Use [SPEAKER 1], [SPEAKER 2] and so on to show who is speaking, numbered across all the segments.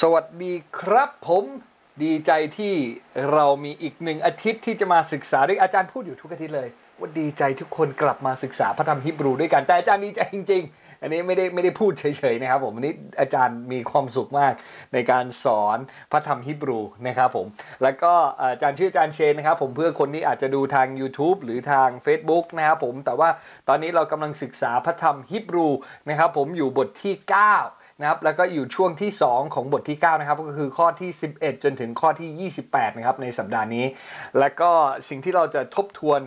[SPEAKER 1] สวัสดีครับผมดีใจที่เรามีอีกหนึ่งอาทิตย์ที่จะมาศึกษาด้วยอาจารย์พูดอยู่ทุกอาทิตย์เลย ว่าดีใจทุกคนกลับมาศึกษาพระธรรมฮิบรูด้วยกันแต่อาจารย์ดีใจจริงๆ อันนี้ไม่ได้ไม่ได้พูดเฉยๆนะครับผมวันนี้อาจารย์มีความสุขมากในการสอนพระธรรมฮิบรูนะครับผม แล้วก็อาจารย์ชื่ออาจารย์เชนนะครับผมเพื่อคนที่อาจจะดูทาง YouTube หรือทาง Facebook นะครับผมแต่ว่าตอนนี้เรากำลังศึกษาพระธรรมฮิบรูนะครับผมอยู่บทที่9นะครับแล้วก็อยู่ช่วงที่ 2ของบทที่9นะครับก็คือข้อที่ 11 จนถึงข้อที่ 28นะครับในสัปดาห์นี้ แล้วก็สิ่งที่เราจะทบทวน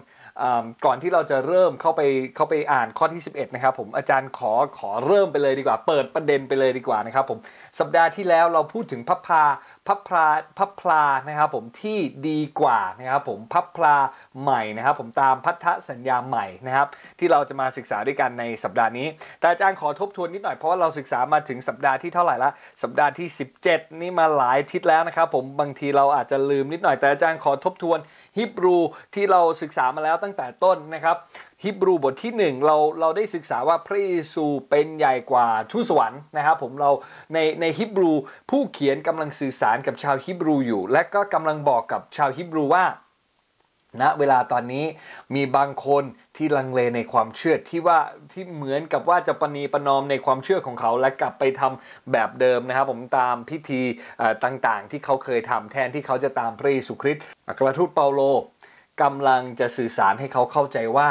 [SPEAKER 1] ก่อนที่เราจะเริ่มเข้าไปเข้าไปอ่านข้อที่ 11นะครับผมอาจารย์ขอขอเริ่มไปเลยดีกว่า เปิดประเด็นไปเลยดีกว่านะครับผมสัปดาห์ที่แล้วเราพูดถึงพระพาพับพลาพับพลา นะครับผมที่ดีกว่า นะครับผม พับพลาใหม่นะครับผมตามพัทธสัญญาใหม่นะครับ ที่เราจะมาศึกษาด้วยกันในสัปดาห์นี้ แต่อาจารย์ขอทบทวนนิดหน่อย เพราะว่าเราศึกษามาถึงสัปดาห์ที่เท่าไหร่ละสัปดาห์ที่17 นี่มาหลายทิศแล้วนะครับผม บางทีเราอาจจะลืมนิดหน่อย แต่อาจารย์ขอทบทวนฮิบรู ที่เราศึกษามาแล้วตั้งแต่ต้นนะครับฮิบรูบทที่ 1 เราเราได้ศึกษาว่าพระเยซูเป็นใหญ่กว่าทูตสวรรค์นะครับผมเราในในฮิบรู ผู้เขียนกำลังสื่อสารกับชาวฮิบรูอยู่ และก็กำลังบอกกับชาวฮิบรูว่าณนะเวลาตอนนี้มีบางคนที่ลังเลในความเชื่อที่ว่าที่เหมือนกับว่าจะปณีประนอมในความเชื่อของเขา และกลับไปทำแบบเดิมนะครับผมตามพิธีต่างๆ ที่เขาเคยทำแทนที่เขาจะตามพระเยซูคริสต์อัครทูตเปาโล กำลังจะสื่อสารให้เขาเข้าใจว่า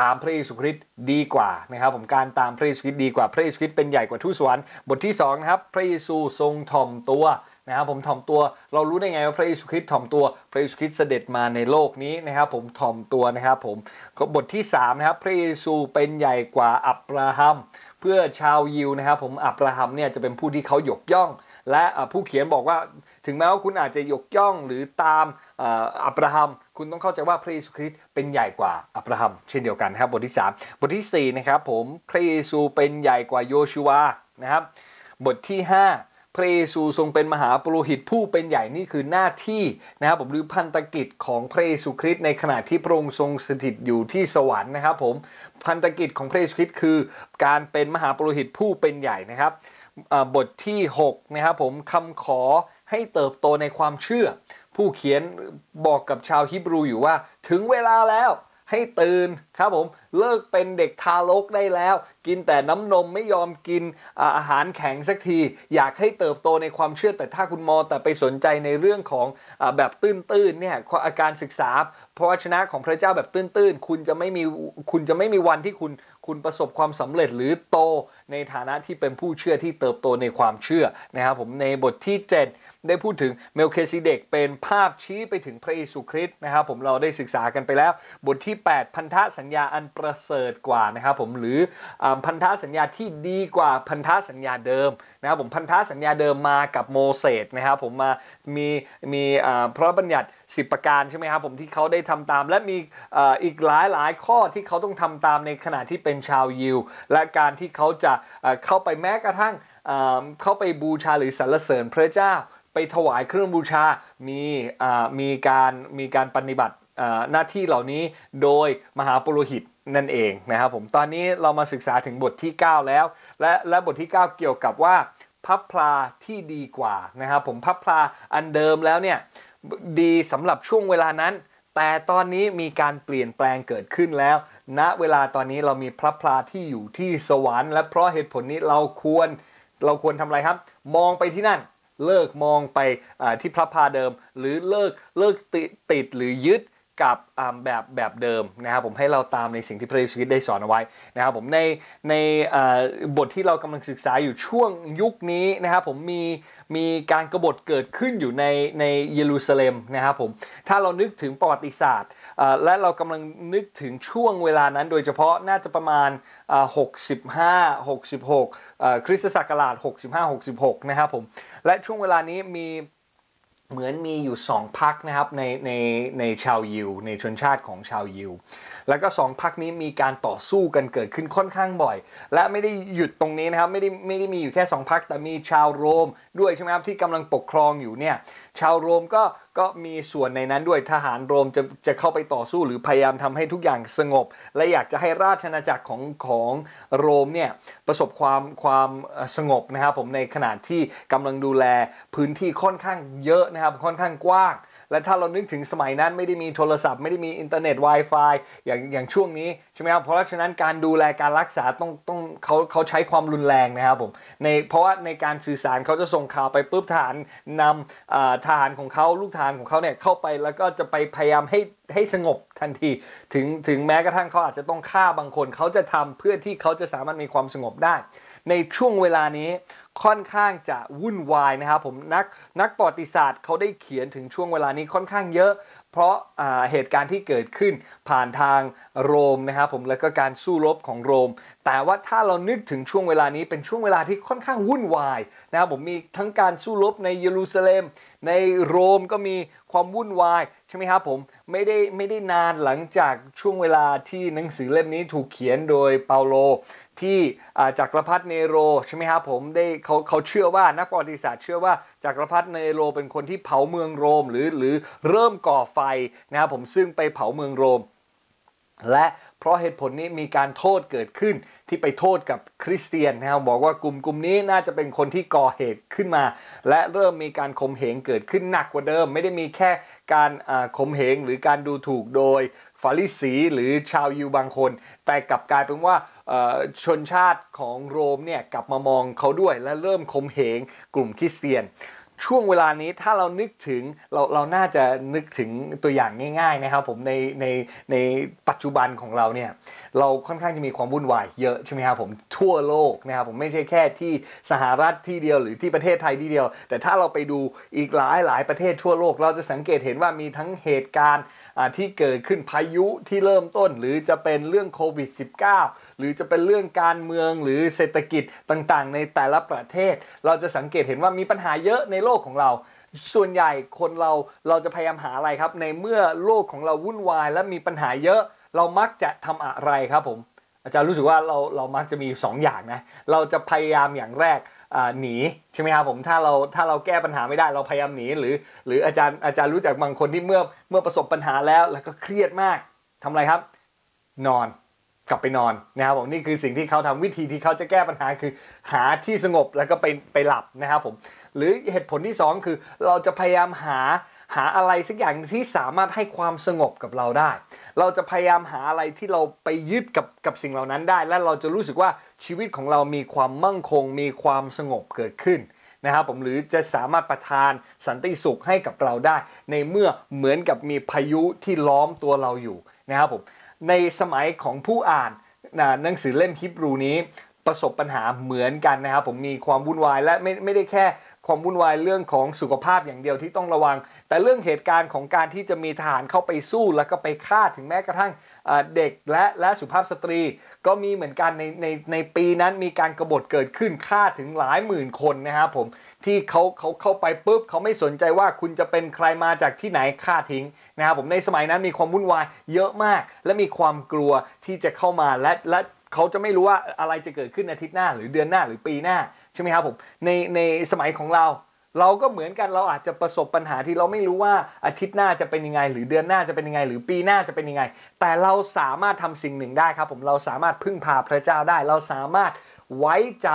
[SPEAKER 1] ตามพระเยซูคริสต์ดีกว่านะครับผมการตามพระเยซูคริสต์ดีกว่าพระเยซูคริสต์เป็นใหญ่กว่าทูตสวรรค์บทที่2นะครับพระเยซูทรงถ่อมตัวนะครับ ผมถ่อมตัวเรารู้ได้ไงว่าพระเยซูคริสต์ถ่อมตัว พระเยซูคริสต์เสด็จมาในโลกนี้นะครับผมถ่อมตัวนะครับผม บทที่3นะครับพระเยซูเป็นใหญ่กว่าอับราฮัมเพื่อชาวยิวนะครับผมอับราฮัมเนี่ยจะเป็นผู้ที่เขายกย่อง และผู้เขียนบอกว่าถึงแม้ว่าคุณอาจจะยกย่องหรือตามอับราฮัมคุณต้องเข้าใจว่าพระเยซูคริสต์เป็นใหญ่กว่าอับราฮัมเช่นเดียวกันนะครับบทที่ 3 บทที่4นะครับผมพระเยซูเป็นใหญ่กว่าโยชูวานะครับ บทที่5พระเยซูทรงเป็นมหาปุโรหิตผู้เป็นใหญ่นี่คือหน้าที่นะครับผมหรือพันธกิจของพระเยซูคริสต์ในขณะที่พระองค์ทรงสถิตอยู่ที่สวรรค์นะครับผมพันธกิจของพระเยซูคริสต์คือ การเป็นมหาปุโรหิตผู้เป็นใหญ่นะครับบทที่6นะครับผมคำขอให้เติบโตในความเชื่อผู้เขียนบอกกับชาวฮิบรูอยู่ว่า ถึงเวลาแล้วให้ตื่นครับผมเลิกเป็นเด็กทารกได้แล้ว กินแต่น้ำนมไม่ยอมกินอาหารแข็งสักที อยากให้เติบโตในความเชื่อแต่ถ้าคุณมอแต่ไปสนใจในเรื่องของอแบบตื้น ๆ เนี่ยอาการศึกษาพระวชนะของพระเจ้าแบบตื้น ๆ คุณจะไม่มีคุณจะไม่มีวันที่คุณคุณประสบความสำเร็จหรือโตในฐานะที่เป็นผู้เชื่อที่เติบโตในความเชื่อนะครับผมในบทที่ 7ได้พูดถึงเมลเคซิเดกเป็นภาพชี้ไปถึงพระเยซูคริสต์นะครับผมเราได้ศึกษากันไปแล้ว บทที่ 8 พันธสัญญาอันประเสริฐกว่านะครับผมหรือพันธสัญญาที่ดีกว่าพันธสัญญาเดิมนะครับผมพันธสัญญาเดิมมากับโมเสสนะครับผมมามีมีพระบัญญัติสิบประการใช่ไหมครับผมที่เขาได้ทำตามและมีอีกหลายหลายข้อที่เขาต้องทำตามในขณะที่เป็นชาวยิวและการที่เขาจะเข้าไปแม้กระทั่งเข้าไปบูชาหรือสรรเสริญพระเจ้าไปถวายเครื่องบูชามีมีการ มีการปฏิบัติหน้าที่เหล่านี้ โดยมหาปุโรหิตนั่นเองนะครับผม ตอนนี้เรามาศึกษาถึงบทที่ 9 แล้ว และ และบทที่ 9 เกี่ยวกับว่า พับพลาที่ดีกว่า นะครับผมพับพลาอันเดิมแล้วเนี่ยดีสำหรับช่วงเวลานั้น แต่ตอนนี้มีการเปลี่ยนแปลงเกิดขึ้นแล้วณนะเวลาตอนนี้เรามีพระพลาที่อยู่ที่สวรรค์ และเพราะเหตุผลนี้เราควร เราควรทำอะไรครับ มองไปที่นั่นเลิกมองไปที่พระพาเดิมหรือเลิกเลิกติติดหรือยึดกับแบบแบบเดิมนะครับผมให้เราตามในสิ่งที่พระเยซูคริสต์ได้สอนเอาไว้นะครับผมในในบทที่เรากำลังศึกษาอยู่ช่วงยุคนี้นะครับผมมีมีการกรบฏเกิดขึ้นอยู่ในในเยรูซาเล็มนะครับผมถ้าเรานึกถึงประวัติศาสตร์และเรากำลังนึกถึงช่วงเวลานั้น โดยเฉพาะน่าจะประมาณ 65 66 คริสตศักราช 65 66นะครับผมและช่วงเวลานี้มีเหมือนมีอยู่สองพักนะครับในในในชาวยิวในชนชาติของชาวยิว แล้วก็สองพักนี้มีการต่อสู้กันเกิดขึ้นค่อนข้างบ่อย และไม่ได้หยุดตรงนี้นะครับไม่ได้ไม่ได้มีอยู่แค่สองพักแต่มีชาวโรมด้วยใช่ไหมครับ ที่กำลังปกครองอยู่เนี่ยชาวโรมก็ก็มีส่วนในนั้นด้วยทหารโรมจะจะเข้าไปต่อสู้หรือพยายามทำให้ทุกอย่างสงบ และอยากจะให้ราชอาณาจักรของของโรมเนี่ยประสบความความสงบนะครับผมในขณะที่กำลังดูแลพื้นที่ค่อนข้างเยอะนะครับค่อนข้างกว้างและถ้าเรานึกถึงสมัยนั้นไม่ได้มีโทรศัพท์ไม่ได้มีอินเทอร์เน็ต Wi-Fi อย่างอย่างช่วงนี้ใช่ไหมครับเพราะฉะนั้นการดูแลการรักษาต้องต้องเขาเขาใช้ความรุนแรงนะครับผมในเพราะว่าในการสื่อสารเขาจะส่งข่าวไปปุ๊บฐานนำฐานของเขาลูกฐานของเขาเนี่ยเข้าไป แล้วก็จะไปพยายามให้ให้สงบทันที ถึงถึงแม้กระทั่งเขาอาจจะต้องฆ่าบางคนเขาจะทำเพื่อที่เขาจะสามารถมีความสงบได้ ในช่วงเวลานี้ค่อนข้างจะวุ่นวายนะครับผมนักนักประวัติศาสตร์เขาได้เขียนถึงช่วงเวลานี้ค่อนข้างเยอะ เพราะเหตุการณ์ที่เกิดขึ้นผ่านทางโรมนะครับผมแล้วก็การสู้รบของโรม แต่ว่าถ้าเรานึกถึงช่วงเวลานี้เป็นช่วงเวลาที่ค่อนข้างวุ่นวายนะครับผมมีทั้งการสู้รบในเยรูซาเล็มในโรมก็มีความวุ่นวายใช่ไหมครับผมไม่ได้ไม่ได้นานหลังจากช่วงเวลาที่หนังสือเล่มนี้ถูกเขียนโดยเปาโลที่จักรพรรดิเนโรใช่ไหมครับผมได้เขาเขาเชื่อว่านักประวัติศาสตร์เชื่อว่าจักรพรรดิเนโรเป็นคนที่เผาเมืองโรมหรือหรือเริ่มก่อไฟนะครับผมซึ่งไปเผาเมืองโรม และเพราะเหตุผลนี้มีการโทษเกิดขึ้นที่ไปโทษกับคริสเตียนนะครับบอกว่ากลุ่มกลุ่มนี้น่าจะเป็นคนที่ก่อเหตุขึ้นมา และเริ่มมีการข่มเหงเกิดขึ้นหนักกว่าเดิม ไม่ได้มีแค่การข่มเหงหรือการดูถูกโดยฟาริสีหรือชาวยิวบางคน แต่กลับกลายเป็นว่าชนชาติของโรมเนี่ยกลับมามองเขาด้วย และเริ่มคมเหงกลุ่มคริสเตียน ช่วงเวลานี้ถ้าเรานึกถึงเราเราน่าจะนึกถึงตัวอย่างง่ายๆนะครับผมในในในปัจจุบันของเราเนี่ยเราค่อนข้างจะมีความวุ่นวายเยอะ ใช่ไหมครับผมทั่วโลกนะครับผมไม่ใช่แค่ที่สหรัฐที่เดียวหรือที่ประเทศไทยที่เดียว แต่ถ้าเราไปดูอีกหลายหลายประเทศทั่วโลก เราจะสังเกตเห็นว่ามีทั้งเหตุการณ์ที่เกิดขึ้นพายุที่เริ่มต้น หรือจะเป็นเรื่องโควิด -19 หรือจะเป็นเรื่องการเมืองหรือเศรษฐกิจต่างๆในแต่ละประเทศ เราจะสังเกตเห็นว่ามีปัญหาเยอะในโลกของเรา ส่วนใหญ่คนเราเราจะพยายามหาอะไรครับ ในเมื่อโลกของเราวุ่นวาย และมีปัญหาเยอะเรามักจะทำอะไรครับ ผม อาจารย์รู้สึกว่าเราเรามักจะมี2ออย่างนะ เราจะพยายามอย่างแรกหนีใช่ไหมครับผมถ้าเราถ้าเราแก้ปัญหาไม่ได้ เราพยายามหนีหรือ หรืออาจารย์อาจารย์รู้จักบางคนที่เมื่อเมื่อประสบปัญหาแล้ว แล้วก็เครียดมาก ทำอะไรครับ นอนกลับไปนอนนะครับผมนี่คือสิ่งที่เขาทำวิธีที่เขาจะแก้ปัญหาคือ หาที่สงบแล้วก็ไปไปหลับนะครับผมหรือเหตุผลที่ 2 คือ เราจะพยายามหาหาอะไรสักอย่างที่สามารถให้ความสงบกับเราได้เราจะพยายามหาอะไรที่เราไปยึดกับกับสิ่งเหล่านั้นได้ และเราจะรู้สึกว่าชีวิตของเรามีความมั่งคง มีความสงบเกิดขึ้นนะครับผมหรือจะสามารถประทานสันติสุขให้กับเราได้ ในเมื่อเหมือนกับมีพายุที่ล้อมตัวเราอยู่นะครับผมในสมัยของผู้อ่านนะหนังสือเล่มฮิบรูนี้ประสบปัญหาเหมือนกันนะครับผมมีความวุ่นวายและไม่ไม่ได้แค่ความวุ่นวายเรื่องของสุขภาพอย่างเดียวที่ต้องระวัง แต่เรื่องเหตุการณ์ของการที่จะมีทหารเข้าไปสู้ แล้วก็ไปฆ่าถึงแม้กระทั่งเด็กและและสุภาพสตรี ก็มีเหมือนกันในในในปีนั้นมีการกรบฏเกิดขึ้นฆ่าถึงหลายหมื่นคนนะครับผมที่เขาเขาเข้าไปปุ๊บเขาไม่สนใจว่าคุณจะเป็นใครมาจากที่ไหนฆ่าทิ้งนะครับผมในสมัยนั้นมีความวุ่นวายเยอะมาก และมีความกลัวที่จะเข้ามาและและเขาจะไม่รู้ว่าอะไรจะเกิดขึ้นอาทิตย์หน้า หรือเดือนหน้าหรือปีหน้าใช่ไหมครับผมในในสมัยของเราเราก็เหมือนกันเราอาจจะประสบปัญหาที่เราไม่รู้ว่าอาทิตย์หน้าจะเป็นยังไงหรือเดือนหน้าจะเป็นยังไง หรือปีหน้าจะเป็นยังไง แต่เราสามารถทำสิ่งหนึ่งได้ครับผมเราสามารถพึ่งพาพระเจ้าได้ เราสามารถไว้ใจ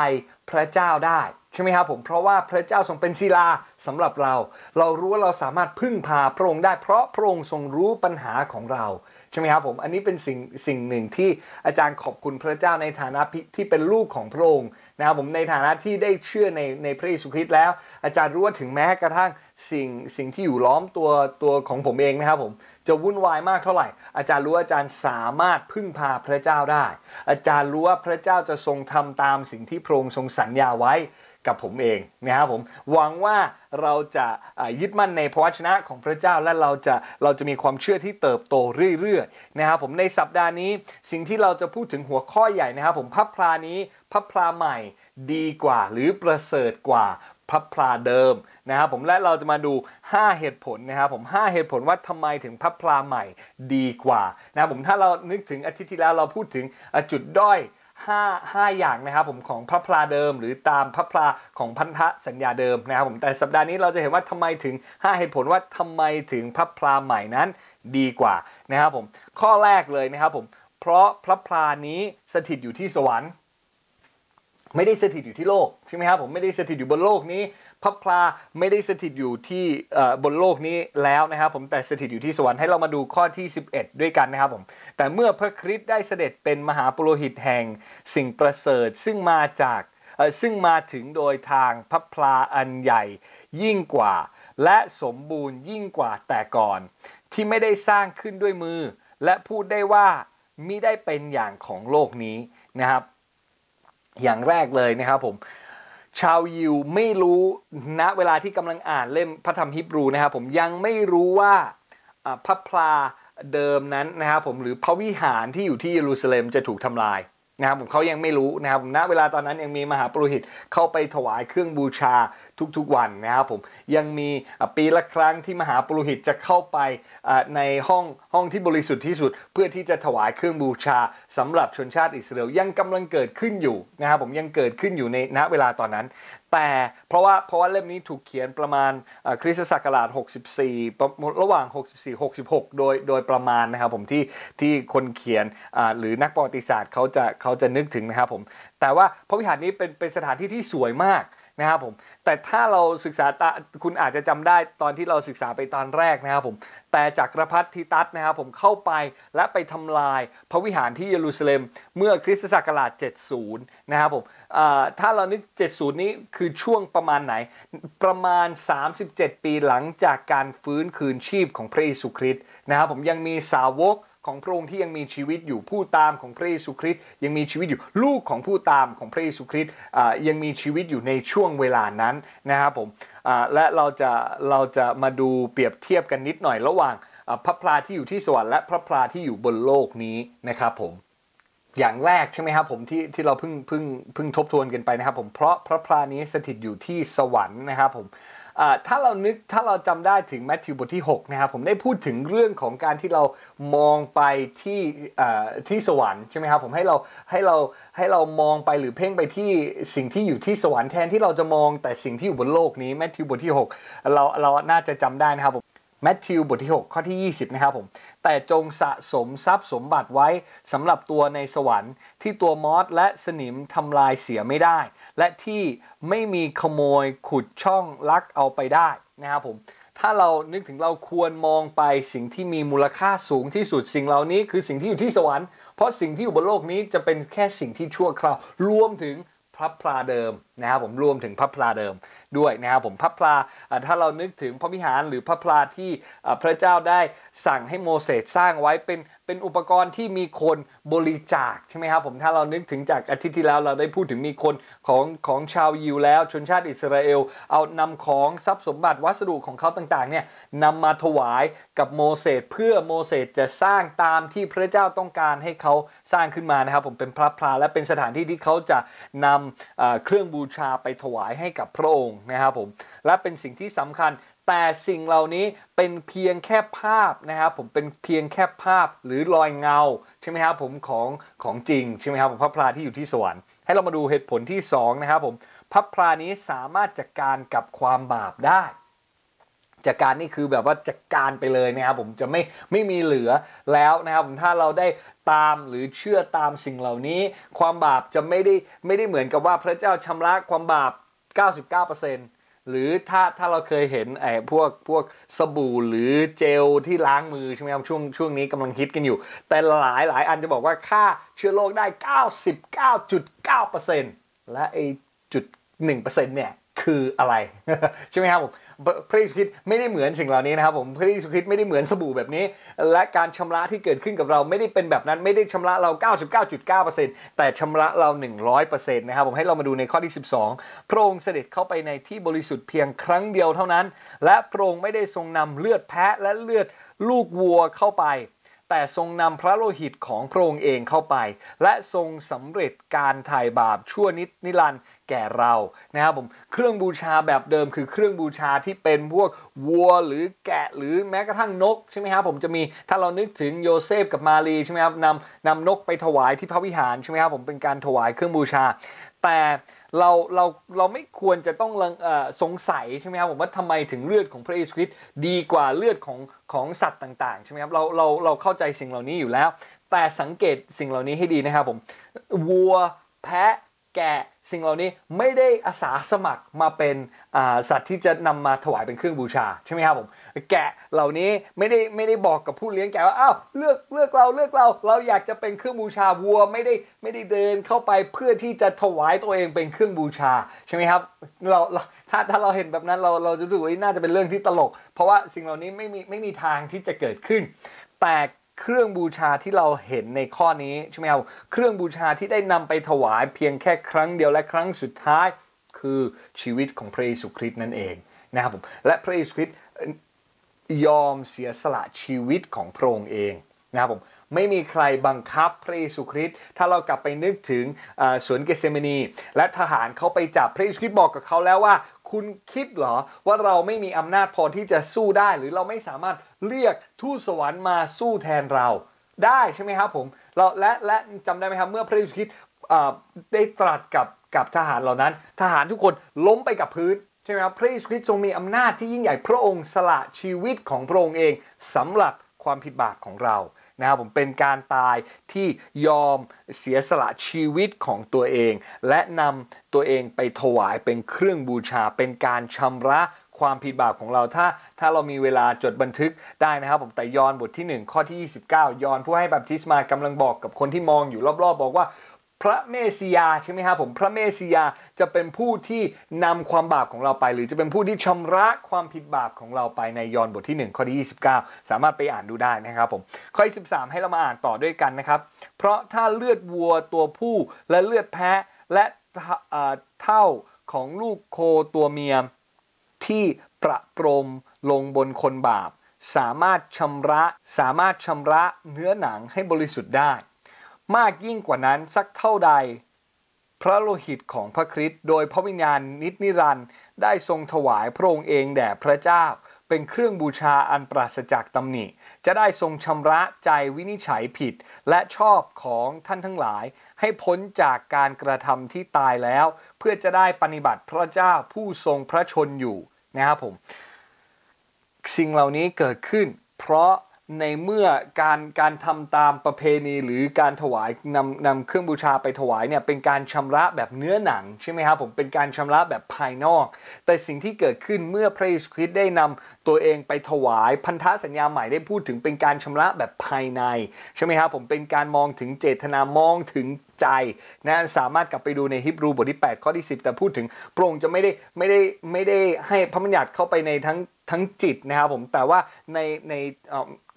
[SPEAKER 1] พระเจ้าได้ใช่ไหมครับผมเพราะว่าพระเจ้าทรงเป็นศิลาสำหรับเรา เรารู้ว่าเราสามารถพึ่งพาพระองค์ได้เพราะพระองค์ทรงรู้ปัญหาของเราใช่ไหมครับผมอันนี้เป็นสิ่งสิ่งหนึ่งที่อาจารย์ขอบคุณพระเจ้าในฐานะที่เป็นลูกของพระองค์นะครับผมในฐานะที่ได้เชื่อในในพระเยซูคริสต์แล้ว อาจารย์รู้ว่าถึงแม้กระทั่งสิ่ง สิ่งที่อยู่ล้อมตัวตัวของผมเองนะครับผมจะวุ่นวายมากเท่าไหร่ อาจารย์รู้ว่าอาจารย์สามารถพึ่งพาพระเจ้าได้ อาจารย์รู้ว่าพระเจ้าจะทรงทำตามสิ่งที่พระองค์ทรงสัญญาไว้กับผมเองนะครับผมหวังว่าเราจะยึดมั่นในพระวจนะของพระเจ้า และเราจะเราจะมีความเชื่อที่เติบโตเรื่อยๆนะครับผมในสัปดาห์นี้สิ่งที่เราจะพูดถึงหัวข้อใหญ่นะครับผมพับพลานี้พับพลาใหม่ดีกว่าหรือประเสริฐกว่าพับพลาเดิมนะครับผมและเราจะมาดู5เหตุผลนะครับผม5เหตุผลว่าทำไมถึงพับพลาใหม่ดีกว่านะครับผมถ้าเรานึกถึงอาทิตย์ที่แล้วเราพูดถึงจุดด้อย5 5 อย่างนะครับผมของพระพลาเดิม หรือตามพระพลาของพันธสัญญาเดิมนะครับผมแต่สัปดาห์นี้ เราจะเห็นว่าทำไมถึง5เหตุผลว่าทำไมถึงพระพลาใหม่นั้นดีกว่านะครับผมข้อแรกเลยนะครับผมเพราะพระพลานี้สถิตอยู่ที่สวรรค์ ไม่ได้สถิตอยู่ที่โลกใช่ไหมครับผมไม่ได้สถิตอยู่บนโลกนี้พระพลาไม่ได้สถิตอยู่ที่บนโลกนี้แล้วนะครับผมแต่สถิตอยู่ที่สวรรค์ให้เรามาดูข้อที่11 ด้วยกันนะครับผม แต่เมื่อพระคริสต์ได้เสด็จเป็นมหาปุโรหิตแห่งสิ่งประเสริฐ ซึ่งมาจากซึ่งมาถึงโดยทางพระพลาอันใหญ่ยิ่งกว่า และสมบูรณ์ยิ่งกว่าแต่ก่อนที่ไม่ได้สร้างขึ้นด้วยมือ และพูดได้ว่ามิได้เป็นอย่างของโลกนี้นะครับ อย่างแรกเลยนะครับผมชาวยิวไม่รู้ณเวลาที่กำลังอ่านเล่มพระธรรมฮิบรูนะครับผมยังไม่รู้ว่าพระพลาเดิมนั้นนะครับผม หรือพระวิหารที่อยู่ที่เยรูซาเล็มจะถูกทำลายนะครับผมเขายังไม่รู้นะครับณเวลาตอนนั้นยังมีมหาปรุหิตเข้าไปถวายเครื่องบูชาทุกๆวันนะครับผมยังมีปีละครั้งที่มหาปรุหิตจะเข้าไปในห้องห้องที่บริสุทธิ์ที่สุด เพื่อที่จะถวายเครื่องบูชาสำหรับชนชาติอิสราเอลยังกำลังเกิดขึ้นอยู่นะครับผมยังเกิดขึ้นอยู่ในณเวลาตอนนั้นแต่เพราะว่าเพราะว่าเล่มนี้ถูกเขียนประมาณคริสตศักราช 64 ระหว่าง 64 66 โดยโดยประมาณนะครับผม ที่ที่คนเขียนหรือนักประวัติศาสตร์เขาจะเขาจะนึกถึงนะครับผม แต่ว่าพระวิหารนี้เป็นเป็นสถานที่ที่สวยมากนะครับผม แต่ถ้าเราศึกษา คุณอาจจะจำได้ตอนที่เราศึกษาไปตอนแรกนะครับผม แต่จักรพรรดิทิตัสนะครับผมเข้าไปและไปทำลายพระวิหารที่เยรูซาเล็มเมื่อคริสตศักราช 70 นะครับผมถ้าเรานึก 70 นี้คือช่วงประมาณไหน ประมาณ 37 ปีหลังจากการฟื้นคืนชีพของพระเยซูคริสต์นะครับผมยังมีสาวกของพระองค์ที่ยังมีชีวิตอยู่ผู้ตามของพระเยซูคริสต์ยังมีชีวิตอยู่ลูกของผู้ตามของพระเยซูคริสต์ยังมีชีวิตอยู่ในช่วงเวลานั้นนะครับผมและเราจะเราจะมาดูเปรียบเทียบกันนิดหน่อยระหว่างพระพลาที่อยู่ที่สวรรค์และพระพลาที่อยู่บนโลกนี้นะครับผมอย่างแรกใช่ไหมครับผมที่ที่เราเพิ่งเพิ่งเพิ่งทบทวนกันไปนะครับผมเพราะพระพลานี้สถิตอยู่ที่สวรรค์นะครับผมถ้าเรานึกถ้าเราจำได้ถึงแมทธิวบทที่6นะครับผมได้พูดถึงเรื่องของการที่เรามองไปที่ที่สวรรค์ใช่ไหมครับผมให้เราให้เราให้เรามองไปหรือเพ่งไปที่สิ่งที่อยู่ที่สวรรค์แทนที่เราจะมองแต่สิ่งที่อยู่บนโลกนี้แมทธิวบทที่6เราเราน่าจะจำได้นะครับผมแมทธิวบทที่6 ข้อที่ 20นะครับผมแต่จงสะสมทรัพย์สมบัติไว้สำหรับตัวในสวรรค์ ที่ตัวมอสและสนิมทำลายเสียไม่ได้และที่ไม่มีขโมยขุดช่องลักเอาไปได้นะครับผม ถ้าเรานึกถึงเราควรมองไปสิ่งที่มีมูลค่าสูงที่สุดสิ่งเหล่านี้คือสิ่งที่อยู่ที่สวรรค์ เพราะสิ่งที่อยู่บนโลกนี้จะเป็นแค่สิ่งที่ชั่วคราวรวมถึงพระพราเดิมนะครับผมรวมถึงพระพลาเดิมด้วยนะครับผมพระพลาถ้าเรานึกถึงพระวิหารหรือพระพลาที่พระเจ้าได้สั่งให้โมเสสสร้างไว้เป็นเป็นอุปกรณ์ที่มีคนบริจาคใช่ไหมครับผมถ้าเรานึกถึงจากอาทิตย์ที่แล้วเราได้พูดถึงมีคนของของชาวยิวแล้วชนชาติอิสราเอลเอานำของทรัพย์สมบัติวัสดุของเขาต่างๆเนี่ยนำมาถวายกับโมเสสเพื่อโมเสสจะสร้างตามที่พระเจ้าต้องการให้เขาสร้างขึ้นมานะครับผมเป็นพระพลาและเป็นสถานที่ที่เขาจะนำเครื่องบูชาไปถวายให้กับพระองค์นะครับผมและเป็นสิ่งที่สำคัญ แต่สิ่งเหล่านี้เป็นเพียงแค่ภาพนะครับผมเป็นเพียงแค่ภาพหรือรอยเงาใช่ไหมครับ ผมของของจริงใช่ไหมครับผมพระพลาที่อยู่ที่สวรรค์ให้เรามาดูเหตุผลที่2นะครับ ผม พระพลานี้สามารถจัดการกับความบาปได้จัดการนี่คือแบบว่าจัดการไปเลยนะครับผมจะไม่ไม่มีเหลือแล้วนะครับผมถ้าเราได้ตามหรือเชื่อตามสิ่งเหล่านี้ ความบาปจะไม่ได้ไม่ได้เหมือนกับว่าพระเจ้าชำระความบาป 99%หรือถ้าถ้าเราเคยเห็นไอ้พวกพวกสบู่หรือเจลที่ล้างมือใช่ไหมครับช่วงช่วงนี้กำลังฮิตกันอยู่ แต่หลายหลายอันจะบอกว่าฆ่าเชื้อโรคได้ 99.9%และไอ้จุด1%เนี่ยคืออะไร ใช่ไหมครับผมพระเยซูคริสต์ไม่ได้เหมือนสิ่งเหล่านี้นะครับผมพระเยซูคริสต์ไม่ได้เหมือนสบู่แบบนี้ และการชำระที่เกิดขึ้นกับเราไม่ได้เป็นแบบนั้นไม่ได้ชำระเรา 99.9%แต่ชำระเรา 100%นะครับผมให้เรามาดูในข้อที่ 12 พระองค์เสด็จเข้าไปในที่บริสุทธิ์เพียงครั้งเดียวเท่านั้น และพระองค์ไม่ได้ทรงนำเลือดแพะและเลือดลูกวัวเข้าไป แต่ทรงนำพระโลหิตของพระองค์เองเข้าไป และทรงสำเร็จการถ่ายบาปชั่วนิดนิรันดร์แก่เรานะครับผม เครื่องบูชาแบบเดิมคือเครื่องบูชาที่เป็นพวก วัวหรือแกะหรือแม้กระทั่งนกใช่ไหมครับผมจะมีถ้าเรานึกถึงโยเซฟ กับมารีใช่ไหมครับนำนำนกไปถวายที่พระวิหารใช่ไหมครับผมเป็นการถวายเครื่องบูชา แต่เราเราเราไม่ควรจะต้องสงสัยใช่ไหมครับผมว่าทำไมถึงเลือดของพระเยซูคริสต์ดีกว่าเลือดของของสัตว์ต่างๆใช่ไหมครับเราเราเราเข้าใจสิ่งเหล่านี้อยู่แล้ว แต่สังเกตสิ่งเหล่านี้ให้ดีนะครับผมวัวแพะแก่สิ่งเหล่านี้ไม่ได้อาสาสมัครมาเป็นสัตว์ที่จะนำมาถวายเป็นเครื่องบูชาใช่ไหมครับผมแกะเหล่านี้ไม่ได้ไม่ได้บอกกับผู้เลี้ยงแกะว่าอ้าวเลือกเลือกเราเลือกเราเราอยากจะเป็นเครื่องบูชาวัวไม่ได้ไม่ได้เดินเข้าไปเพื่อที่จะถวายตัวเองเป็นเครื่องบูชาใช่ไหมครับเราเราถ้าถ้าเราเห็นแบบนั้นเราเราจะรู้ว่าน่าจะเป็นเรื่องที่ตลก เพราะว่าสิ่งเหล่านี้ไม่มีไม่มีทางที่จะเกิดขึ้น แต่เครื่องบูชาที่เราเห็นในข้อนี้ใช่ไหมครับเครื่องบูชาที่ได้นำไปถวายเพียงแค่ครั้งเดียว และครั้งสุดท้ายคือชีวิตของพระเยซูคริสต์นั่นเองนะครับผมและพระเยซูคริสต์ยอมเสียสละชีวิตของพระองค์เองนะครับผมไม่มีใครบังคับพระเยซูคริสต์ถ้าเรากลับไปนึกถึงสวนเกสเซมนีและทหารเขาไปจับพระเยซูคริสต์บอกกับเขาแล้วว่าคุณคิดเหรอว่าเราไม่มีอำนาจพอที่จะสู้ได้หรือเราไม่สามารถเรียกทูตสวรรค์มาสู้แทนเรา ได้ใช่ไหมครับผมเราและและจำได้ไหมครับเมื่อพระเยซูคริสต์ได้ตรัสกับกับทหารเหล่านั้น ทหารทุกคนล้มไปกับพื้น ใช่ไหมครับ พระเยซูคริสต์ทรงมีอำนาจที่ยิ่งใหญ่พระองค์สละชีวิตของพระองค์เองสำหรับความผิดบาปของเรานะครับผมเป็นการตายที่ยอมเสียสละชีวิตของตัวเอง และนำตัวเองไปถวายเป็นเครื่องบูชา เป็นการชำระความผิดบาปของเราถ้า ถ้าเรามีเวลาจดบันทึกได้นะครับ ผมแต่ยอนบทที่ 1 ข้อที่ 29 ยอนผู้ให้บัพติศมากำลังบอกกับคนที่มองอยู่รอบๆบอกว่าพระเมสยาใช่ไหมครับผมพระเมสยาจะเป็นผู้ที่นำความบาปของเราไป หรือจะเป็นผู้ที่ชำระความผิดบาปของเราไปในยอห์นบทที่ 1 ข้อที่29 สามารถไปอ่านดูได้นะครับผมข้อที่13 ให้เรามาอ่านต่อด้วยกันนะครับ เพราะถ้าเลือดวัวตัวผู้และเลือดแพะและเท่าของลูกโคตัวเมียที่ประปรมลงบนคนบาป สามารถชำระ สามารถชำระเนื้อหนังให้บริสุทธิ์ได้มากยิ่งกว่านั้น สักเท่าใดพระโลหิตของพระคริสต์โดยพระวิญญาณนิจนิรันด์ได้ทรงถวายพระองค์เองแด่พระเจ้าเป็นเครื่องบูชาอันปราศจากตำหนิจะได้ทรงชำระใจวินิจฉัยผิดและชอบของท่านทั้งหลายให้พ้นจากการกระทำที่ตายแล้วเพื่อจะได้ปฏิบัติพระเจ้าผู้ทรงพระชนอยู่นะครับผมสิ่งเหล่านี้เกิดขึ้นเพราะในเมื่อการการทำตามประเพณีหรือการถวายนำนำเครื่องบูชาไปถวายเนี่ย เป็นการชำระแบบเนื้อหนัง ใช่ไหมครับผมเป็นการชำระแบบภายนอก แต่สิ่งที่เกิดขึ้นเมื่อพระเยซูคริสต์ได้นำตัวเองไปถวายพันธสัญญาใหม่ได้พูดถึงเป็นการชำระแบบภายใน ใช่ไหมครับผมเป็นการมองถึงเจตนามองถึงใจนะสามารถกลับไปดูในฮิบรูบทที่8ข้อที่10 แต่พูดถึงพระองค์จะไม่ได้ไม่ได้ไม่ได้ให้พระมัญญัติเข้าไปในทั้งทั้งจิตนะครับผมแต่ว่าในใน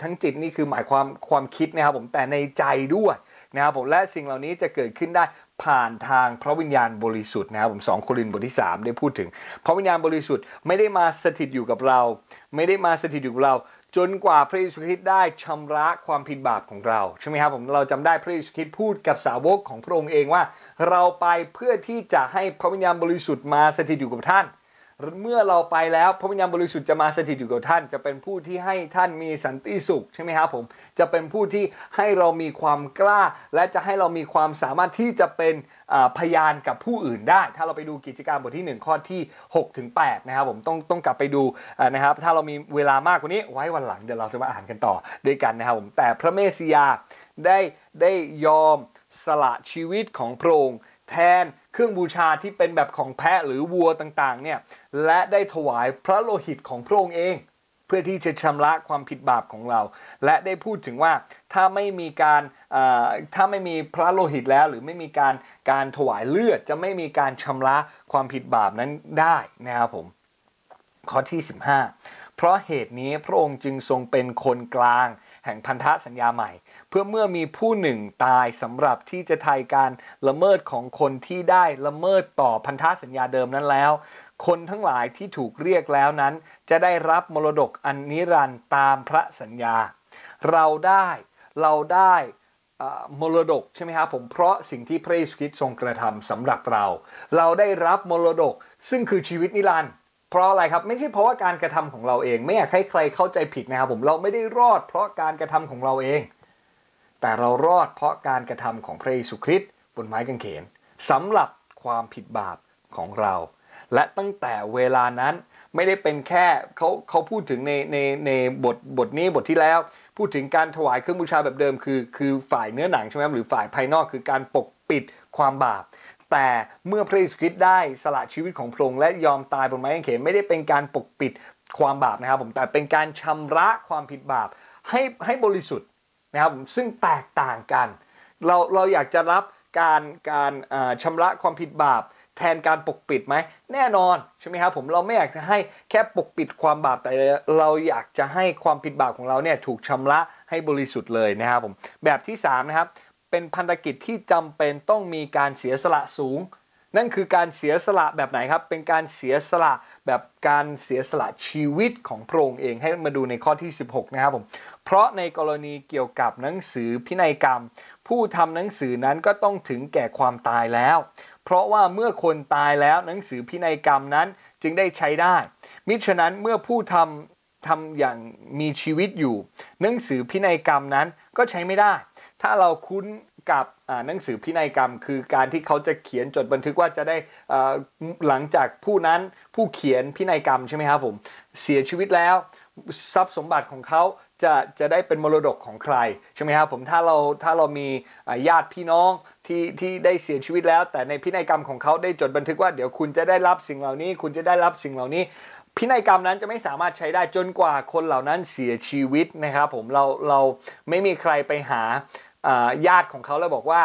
[SPEAKER 1] ทั้งจิตนี่คือหมายความความคิดนะครับผมแต่ในใจด้วยนะครับผมและสิ่งเหล่านี้จะเกิดขึ้นได้ผ่านทางพระวิญญาณบริสุทธิ์นะครับผมสองโครินธ์บทที่ 3 ได้พูดถึงพระวิญญาณบริสุทธิ์ไม่ได้มาสถิตอยู่กับเรา ไม่ได้มาสถิตอยู่กับเรา จนกว่าพระเยซูคริสต์ได้ชำระความผิดบาปของเราใช่ไหมครับผมเราจำได้พระเยซูคริสต์พูดกับสาวกของพระองค์เองว่า เราไปเพื่อที่จะให้พระวิญญาณบริสุทธิ์มาสถิตอยู่กับท่านเมื่อเราไปแล้วพระวิญญาณบริสุทธิ์จะมาสถิตอยู่กับท่านจะเป็นผู้ที่ให้ท่านมีสันติสุขใช่ไหมครับผม จะเป็นผู้ที่ให้เรามีความกล้า และจะให้เรามีความสามารถที่จะเป็นพยานกับผู้อื่นได้ ถ้าเราไปดูกิจการบทที่ 1 ข้อที่6ถึงแนะครับผมต้องต้องกลับไปดูนะครับถ้าเรามีเวลามากกว่านี้ไว้วันหลังเดี๋ยวเราจะมาอ่านกันต่อด้วยกันนะครับผมแต่พระเมสสิยาได้ได้ยอมสละชีวิตของพระองค์แทนเครื่องบูชาที่เป็นแบบของแพะหรือวัวต่างๆเนี่ยและได้ถวายพระโลหิตของพระองค์เอง เพื่อที่จะชำระความผิดบาปของเรา และได้พูดถึงว่าถ้าไม่มีการถ้าไม่มีพระโลหิตแล้วหรือไม่มีการการถวายเลือด จะไม่มีการชำระความผิดบาปนั้นได้นะครับผมข้อที่ 15 เพราะเหตุนี้พระองค์จึงทรงเป็นคนกลาง แห่งพันธสัญญาใหม่เพื่อเมื่อมีผู้หนึ่งตายสำหรับที่จะไทยการละเมิดของคนที่ได้ละเมิดต่อพันธสัญญาเดิมนั้นแล้ว คนทั้งหลายที่ถูกเรียกแล้วนั้น จะได้รับมรดกอันนิรันต์ตามพระสัญญา เราได้เราได้มรดกใช่ไหมครับผมเพราะสิ่งที่พระเยซูคริสต์ทรงกระทำสำหรับเรา เราได้รับมรดกซึ่งคือชีวิตนิรันดร์เพราะอะไรครับไม่ใช่เพราะว่าการกระทำของเราเอง ไม่อยากให้ใครเข้าใจผิดนะครับผมเราไม่ได้รอดเพราะการกระทำของเราเองแต่เรารอดเพราะการกระทำของพระเยซูคริสต์บนไม้กางเขน สำหรับความผิดบาปของเรา และตั้งแต่เวลานั้นไม่ได้เป็นแค่เขาเขาพูดถึงในในในบทบทนี้บทที่แล้ว พูดถึงการถวายเครื่องบูชาแบบเดิมคือคือฝ่ายเนื้อหนังใช่ไหมหรือฝ่ายภายนอกคือการปกปิดความบาปแต่เมื่อพระเยซูคริสต์ได้สละชีวิตของพระองค์และยอมตายบนไม้กางเขนไม่ได้เป็นการปกปิดความบาปนะครับผมแต่เป็นการชำระความผิดบาปให้ให้บริสุทธินะครับซึ่งแตกต่างกัน เราเราอยากจะรับการการชำระความผิดบาปแทนการปกปิดไหม แน่นอนใช่ไหมครับผมเราไม่อยากจะให้แค่ปกปิดความบาปแต่เราอยากจะให้ความผิดบาปของเราเนี่ยถูกชำระให้บริสุทธิ์เลยนะครับผมแบบที่3นะครับเป็นพันธกิจที่จำเป็นต้องมีการเสียสละสูง นั่นคือการเสียสละแบบไหนครับเป็นการเสียสละแบบการเสียสละชีวิตของพระองค์เองให้มาดูในข้อที่ 16 นะครับผมเพราะในกรณีเกี่ยวกับหนังสือพินัยกรรม ผู้ทำหนังสือนั้นก็ต้องถึงแก่ความตายแล้ว เพราะว่าเมื่อคนตายแล้วหนังสือพินัยกรรมนั้นจึงได้ใช้ได้ มิฉะนั้นเมื่อผู้ทำทำอย่างมีชีวิตอยู่ หนังสือพินัยกรรมนั้นก็ใช้ไม่ได้ ถ้าเราคุ้นกับหนังสือพินัยกรรม คือการที่เขาจะเขียนจดบันทึกว่าจะได้หลังจากผู้นั้นผู้เขียนพินัยกรรมใช่ไหมครับผมเสียชีวิตแล้วทรัพย์สมบัติของเขาจะ จะได้เป็นมรดกของใครใช่ไหมครับผมถ้าเราถ้าเรามีญาติพี่น้องที่ที่ได้เสียชีวิตแล้ว แต่ในพินัยกรรมของเขาได้จดบันทึกว่าเดี๋ยวคุณจะได้รับสิ่งเหล่านี้ คุณจะได้รับสิ่งเหล่านี้ พินัยกรรมนั้นจะไม่สามารถใช้ได้จนกว่าคนเหล่านั้นเสียชีวิตนะครับผมเราเราไม่มีใครไปหาญาติของเขาแล้วบอกว่า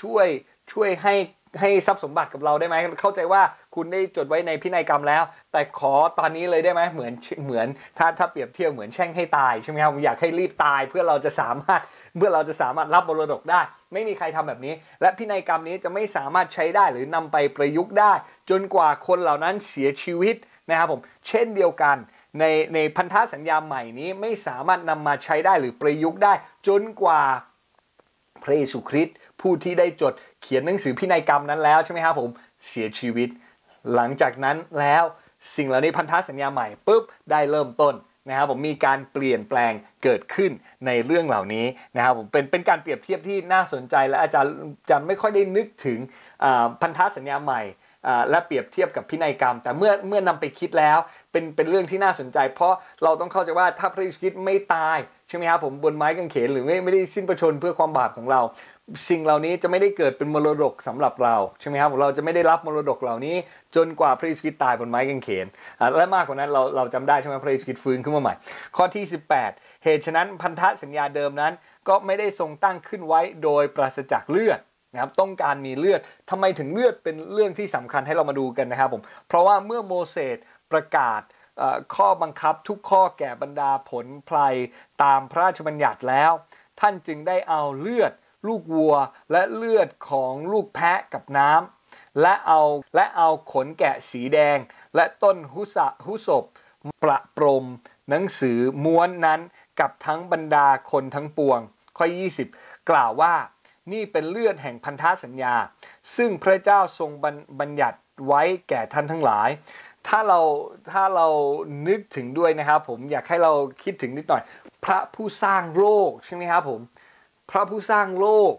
[SPEAKER 1] ช่วยช่วยให้ให้ทรัพย์สมบัติกับเราได้ไหมเข้าใจว่าคุณได้จดไว้ในพินัยกรรมแล้ว แต่ขอตอนนี้เลยได้ไหมเหมือนเหมือน ถ้าถ้าเปรียบเทียบเหมือนแช่งให้ตายใช่ไหมครับ อยากให้รีบตายเพื่อเราจะสามารถเพื่อเราจะสามารถรับบรดกได้ ไม่มีใครทำแบบนี้ และพินัยกรรมนี้จะไม่สามารถใช้ได้หรือนำไปประยุกต์ได้ จนกว่าคนเหล่านั้นเสียชีวิต นะครับผม เช่นเดียวกัน ในในพันธสัญญาใหม่นี้ไม่สามารถนำมาใช้ได้หรือประยุกต์ได้ จนกว่าพระเยซูคริสต์ผู้ที่ได้จดเขียนหนังสือพินัยกรรมนั้นแล้วใช่ไหมครับผมเสียชีวิตหลังจากนั้นแล้วสิ่งเหล่านี้พันธสัญญาใหม่ปุ๊บ ได้เริ่มต้นนะครับผมมีการเปลี่ยนแปลงเกิดขึ้นในเรื่องเหล่านี้นะครับผมเป็นเป็นการเปรียบเทียบที่น่าสนใจและอาจารย์จะไม่ค่อยได้นึกถึงพันธสัญญาใหม่และเปรียบเทียบกับพินัยกรรม แต่เมื่อเมื่อนำไปคิดแล้วเป็นเป็นเรื่องที่น่าสนใจ เพราะเราต้องเข้าใจว่าถ้าพระเยซูคริสต์ไม่ตายใช่ไหมครับผมบนไม้กางเขนหรือไม่ไม่ได้สิ้นประชนเพื่อความบาปของเราสิ่งเหล่านี้จะไม่ได้เกิดเป็นมรดกสำหรับเรา ใช่ไหมครับเราจะไม่ได้รับมรดกเหล่านี้จนกว่าพระเยซูคริสต์ตายบนไม้กางเขน และมากกว่านั้นเราเราจำได้ใช่ไหมพระเยซูคริสต์ฟื้นขึ้นมาใหม่ ข้อที่ 18เหตุฉะนั้นพันธสัญญาเดิมนั้น ก็ไม่ได้ทรงตั้งขึ้นไว้โดยปราศจากเลือดนะครับต้องการมีเลือดทำไมถึงเลือดเป็นเรื่องที่สำคัญให้เรามาดูกันนะครับผมเพราะว่าเมื่อโมเสสประกาศข้อบังคับทุกข้อแก่บรรดาผลไพลตามพระราชบัญญัติแล้ว ท่านจึงได้เอาเลือดลูกวัวและเลือดของลูกแพะกับน้ำและเอาและเอาขนแกะสีแดง และต้นหุสะหุศพประปรม หนังสือม้วนนั้นกับทั้งบรรดาคนทั้งปวงข้อ20 กล่าวว่านี่เป็นเลือดแห่งพันธสัญญา ซึ่งพระเจ้าทรงบัญญัติไว้แก่ท่านทั้งหลายถ้าเราถ้าเรานึกถึงด้วยนะครับผมอยากให้เราคิดถึงนิดหน่อย พระผู้สร้างโลกใช่ไหมครับผมพระผู้สร้างโลก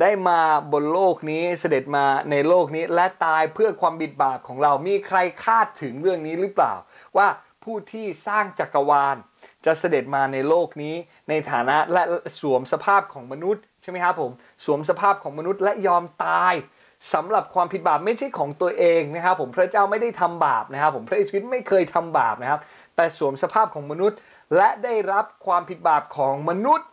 [SPEAKER 1] ได้มาบนโลกนี้เสด็จมาในโลกนี้และตายเพื่อความบิดบาปของเรามีใครคาดถึงเรื่องนี้หรือเปล่า ว่าผู้ที่สร้างจักรวาล จะเสด็จมาในโลกนี้ในฐานะและสวมสภาพของมนุษย์ ใช่ไหมครับผม สวมสภาพของมนุษย์และยอมตายสำหรับความผิดบาปไม่ใช่ของตัวเองนะครับ ผมพระเจ้าไม่ได้ทำบาปนะครับผมพระเยซูิตไม่เคยทำบาปนะครับ แต่สวมสภาพของมนุษย์และได้รับความผิดบาปของมนุษย์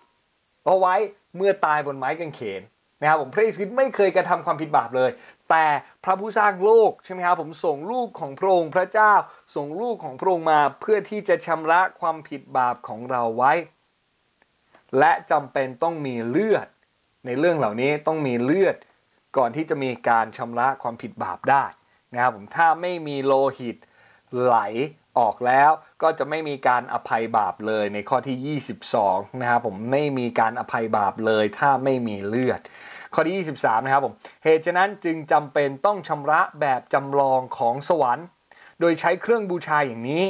[SPEAKER 1] เอาไว้เมื่อตายบนไม้กางเขนนะครับผมพระเยซูคริสต์ไม่เคยกระทำความผิดบาปเลย แต่พระผู้สร้างโลกใช่ไหมครับผมส่งลูกของพระองค์พระเจ้าส่งลูกของพระองค์มาเพื่อที่จะชำระความผิดบาปของเราไว้ และจำเป็นต้องมีเลือดในเรื่องเหล่านี้ต้องมีเลือดก่อนที่จะมีการชำระความผิดบาปได้นะครับผมถ้าไม่มีโลหิตไหลออกแล้วก็จะไม่มีการอภัยบาปเลยในข้อที่ 22นะครับผมไม่มีการอภัยบาปเลยถ้าไม่มีเลือด ข้อที่ 23 นะครับผมเหตุฉะนั้นจึงจำเป็นต้องชำระแบบจำลองของสวรรค์ โดยใช้เครื่องบูชาอย่างนี้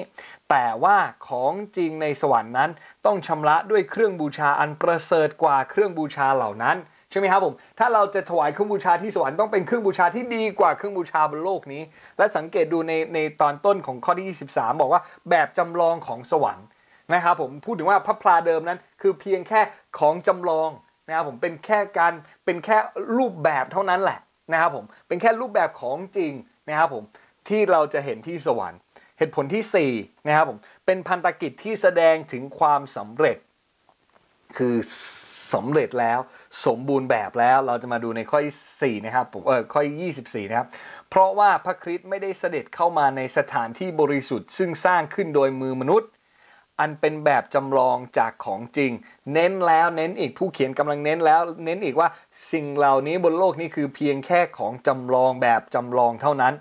[SPEAKER 1] แต่ว่าของจริงในสวรรค์นั้นต้องชำระด้วยเครื่องบูชาอันประเสริฐกว่าเครื่องบูชาเหล่านั้นใช่ไหมครับผมถ้าเราจะถวายเครื่องบูชาที่สวรรค์ต้องเป็นเครื่องบูชาที่ดีกว่าเครื่องบูชาบนโลกนี้ และสังเกตดูในในตอนต้นของข้อที่ 23 บอกว่าแบบจำลองของสวรรค์นะครับผมพูดถึงว่าพระพลาเดิมนั้น คือเพียงแค่ของจำลองนะครับผมเป็นแค่การเป็นแค่รูปแบบเท่านั้นแหละนะครับผมเป็นแค่รูปแบบของจริงนะครับผมที่เราจะเห็นที่สวรรค์เหตุผลที่4นะครับผมเป็นพันธกิจที่แสดงถึงความสำเร็จคือสำเร็จแล้วสมบูรณ์แบบแล้วเราจะมาดูในข้อที่4นะครับเออข้อยี่24นะครับเพราะว่าพระคริสต์ไม่ได้เสด็จเข้ามาในสถานที่บริสุทธิ์ซึ่งสร้างขึ้นโดยมือมนุษย์ อันเป็นแบบจำลองจากของจริง เน้นแล้วเน้นอีกผู้เขียนกำลังเน้นแล้ว เน้นอีกว่าสิ่งเหล่านี้บนโลกนี้คือเพียงแค่ของจำลองแบบจำลองเท่านั้น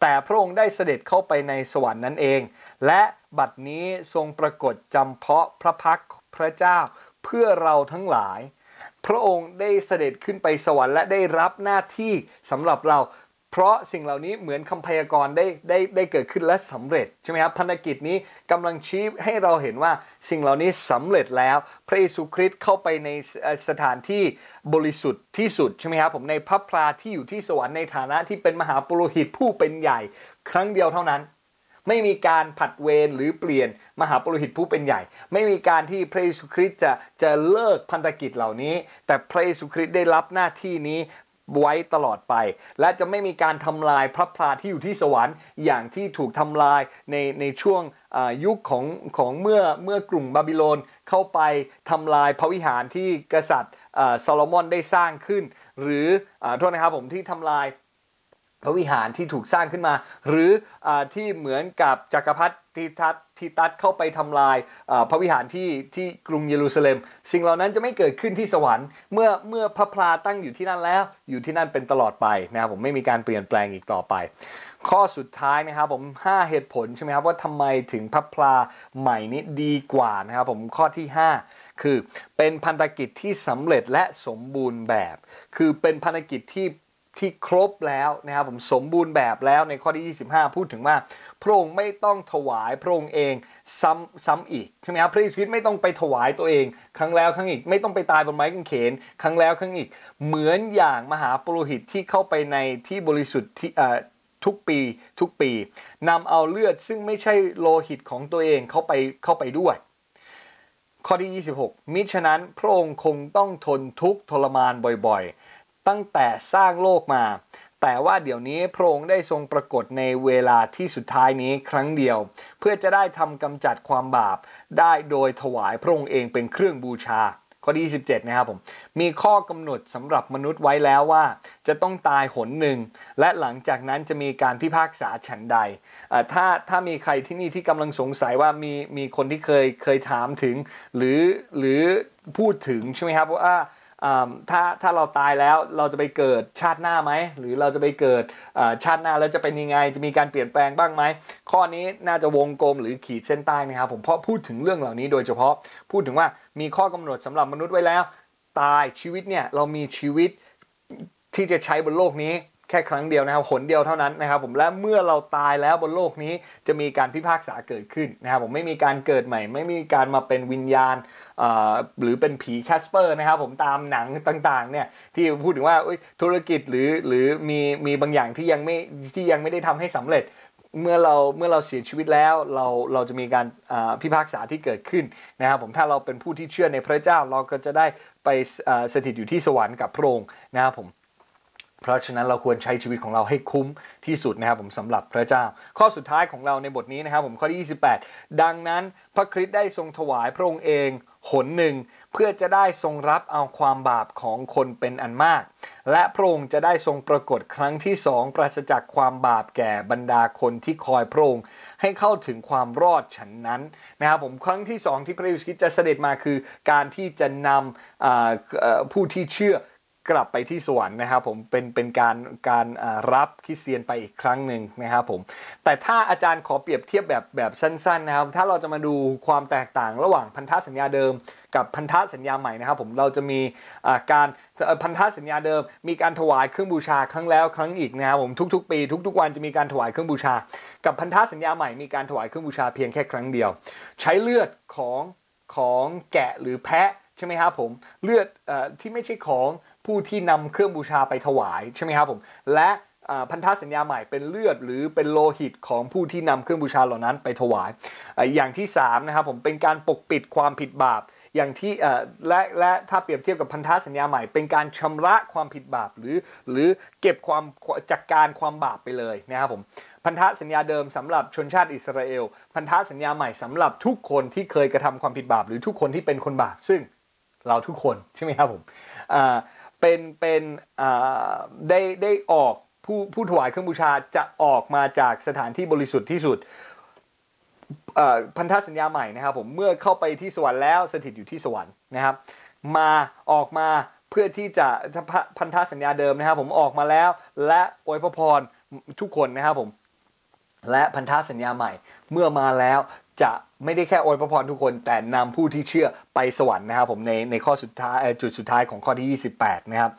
[SPEAKER 1] แต่พระองค์ได้เสด็จเข้าไปในสวรรค์นั่นเอง และบัดนี้ทรงปรากฏจำเพาะพระพักพระเจ้าเพื่อเราทั้งหลายพระองค์ได้เสด็จขึ้นไปสวรรค์และได้รับหน้าที่สำหรับเรา เพราะสิ่งเหล่านี้เหมือนคำพยากรณ์ได้ได้ได้เกิดขึ้นและสำเร็จใช่ไหมครับภารกิจนี้กำลังชี้ ให้เราเห็นว่าสิ่งเหล่านี้สำเร็จแล้วพระเยซูคริสต์เข้าไปในสถานที่บริสุทธิ์ที่สุดใช่ไหมครับผมในพระพราที่อยู่ที่สวรรค์ในฐานะที่เป็นมหาปุโรหิตผู้เป็นใหญ่ ครั้งเดียวเท่านั้นไม่มีการผัดเวรหรือเปลี่ยนมหาปรหิตผู้เป็นใหญ่ ไม่มีการที่พระเยซูคริสต์จะจะเลิกพันธกิจเหล่านี้ แต่พระเยซูคริสต์ได้รับหน้าที่นี้ไว้ตลอดไป และจะไม่มีการทำลายพระพราที่อยู่ที่สวรรค์ อย่างที่ถูกทำลายในในช่วงยุคของของเมื่อเมื่อกลุ่มบาบิโลนเข้าไปทำลายพระวิหารที่กษัตริย์ซาโลมอนได้สร้างขึ้น หรืออโทษนะครับผมที่ทำลายพระวิหารที่ถูกสร้างขึ้นมา หรืออที่เหมือนกับจักรพรรดิทิทัตทิทัตเข้าไปทำลายพระวิหารที่ที่กรุงเยรูซาเล็มสิ่งเหล่านั้นจะไม่เกิดขึ้นที่สวรรค์เมื่อเมื่อพระพลาตั้งอยู่ที่นั่นแล้ว อยู่ที่นั่นเป็นตลอดไปนะครับ ผมไม่มีการเปลี่ยนแปลงอีกต่อไป ข้อสุดท้ายนะครับ ผม5เหตุผลใช่ไหมครับว่าทำไมถึงพระพลาใหม่นี้ดีกว่านะครับ ผมข้อที่5คือเป็นพันธกิจที่สำเร็จและสมบูรณ์แบบ คือเป็นพันธกิจที่ที่ครบแล้วนะครับผมสมบูรณ์แบบแล้วในข้อที่25 พูดถึงว่าพระองค์ไม่ต้องถวายพระองค์เองซ้ำซ้ำอีกใช่ไหมครับพระเยซูคริสต์ไม่ต้องไปถวายตัวเอง ครั้งแล้วครั้งอีกไม่ต้องไปตายบนไม้กางเขนครั้งแล้วครั้งอีกเหมือนอย่างมหาปุโรหิตที่เข้าไปในที่บริสุทธิ์ที่ทุกปีทุกปีนำเอาเลือดซึ่งไม่ใช่โลหิตของตัวเองเข้าไปเข้าไปด้วย ข้อที่26 มิฉะนั้นพระองค์คงต้องทนทุกข์ทรมานบ่อยตั้งแต่สร้างโลกมา แต่ว่าเดี๋ยวนี้พระองค์ได้ทรงปรากฏในเวลาที่สุดท้ายนี้ครั้งเดียว เพื่อจะได้ทำกำจัดความบาป ได้โดยถวายพระองค์เองเป็นเครื่องบูชา ข้อที่27นะครับผม มีข้อกำหนดสำหรับมนุษย์ไว้แล้วว่า จะต้องตายหนหนึ่ง และหลังจากนั้นจะมีการพิพากษาฉันใดถ้าถ้ามีใครที่นี่ที่กำลังสงสัยว่ามีมีคนที่เคยเคยถามถึงหรือหรือพูดถึงใช่ไหมครับว่าถ้าถ้าเราตายแล้วเราจะไปเกิดชาติหน้าไหมหรือเราจะไปเกิดชาติหน้าแล้วจะเป็นยังไงจะมีการเปลี่ยนแปลงบ้างไหมข้อนี้น่าจะวงกลมหรือขีดเส้นใต้นะครับผมเพราะพูดถึงเรื่องเหล่านี้โดยเฉพาะพูดถึงว่ามีข้อกำหนดสำหรับมนุษย์ไว้แล้ว ตายชีวิตเนี่ยเรามีชีวิตที่จะใช้บนโลกนี้แค่ครั้งเดียวนะครับหนเดียวเท่านั้นนะครับผมและเมื่อเราตายแล้วบนโลกนี้จะมีการพิพากษาเกิดขึ้นนะครับผมไม่มีการเกิดใหม่ ไม่มีการมาเป็นวิญญาณหรือเป็นผีแคสเปอร์นะครับผมตามหนังต่างๆเนี่ยที่พูดถึงว่าธุรกิจหรือหรือมีมีบางอย่างที่ยังไม่ที่ยังไม่ได้ทำให้สำเร็จ เมื่อเราเมื่อเราเสียชีวิตแล้ว เราเราจะมีการพิพากษาที่เกิดขึ้นนะครับผมถ้าเราเป็นผู้ที่เชื่อในพระเจ้าเราก็จะได้ไปสถิตอยู่ที่สวรรค์กับพระองค์นะครับผมเพราะฉะนั้นเราควรใช้ชีวิตของเราให้คุ้มที่สุดนะครับผมสำหรับพระเจ้า ข้อสุดท้ายของเราในบทนี้นะครับผมข้อที่28 ดังนั้นพระคริสต์ได้ทรงถวายพระองค์เองหนหนึ่งเพื่อจะได้ทรงรับเอาความบาปของคนเป็นอันมาก และพระองค์จะได้ทรงปรากฏครั้งที่สองปราศจากความบาปแก่บรรดาคนที่คอยพระองค์ให้เข้าถึงความรอดฉันนั้นนะครับผมครั้งที่สองที่พระเยซูคริสต์จะเสด็จมาคือการที่จะนำผู้ที่เชื่อกลับไปที่สวรรค์นะครับผมเป็นเป็นการการรับคริสเตียนไปอีกครั้งหนึ่งนะครับผมแต่ถ้าอาจารย์ขอเปรียบเทียบแบบแบบสั้นๆนะครับถ้าเราจะมาดูความแตกต่างระหว่างพันธสัญญาเดิมกับพันธสัญญาใหม่นะครับผมเราจะมีการพันธสัญญาเดิม มีการถวายเครื่องบูชาครั้งแล้วครั้งอีกนะครับผมทุกๆปีทุกๆวันจะมีการถวายเครื่องบูชา กับพันธสัญญาใหม่มีการถวายเครื่องบูชาเพียงแค่ครั้งเดียว ใช้เลือดของของแกะหรือแพะใช่ไหมครับผมเลือดที่ไม่ใช่ของผู้ที่นำเครื่องบูชาไปถวายใช่ไหมครับผมและพันธสัญญาใหม่เป็นเลือดหรือเป็นโลหิตของผู้ที่นำเครื่องบูชาเหล่านั้น ไปถวาย อย่างที่3นะครับผมเป็นการปกปิดความผิดบาปอย่างที่และและถ้าเปรียบเทียบกับพันธสัญญาใหม่เป็นการชำระความผิดบาปหรือ หรือเก็บความจัดกการความบาปไปเลยนะครับผมพันธสัญญาเดิมสำหรับชนชาติอิสราเอล พันธสัญญาใหม่สำหรับทุกคนที่เคยกระทำความผิดบาปหรือทุกคนที่เป็นคนบาปซึ่งเราทุกคนใช่ไหมครับผมเป็นเป็นได้ได้ออกผู้ผู้ถวายเครื่องบูชาจะออกมาจากสถานที่บริสุทธิ์ที่สุดพันธสัญญาใหม่นะครับผมเมื่อเข้าไปที่สวรรค์แล้วสถิตอยู่ที่สวรรค์นะครับ มาออกมาเพื่อที่จะพันธสัญญาเดิมนะครับ ผมออกมาแล้วและอวยพรทุกคนนะครับผมและพันธสัญญาใหม่เมื่อมาแล้วจะไม่ได้แค่โอนยพระพรทุกคนแต่นำผู้ที่เชื่อไปสวรรค์นะครับผม ในในข้อสุดท้ายจุดสุดท้ายของข้อที่ 28 นะครับ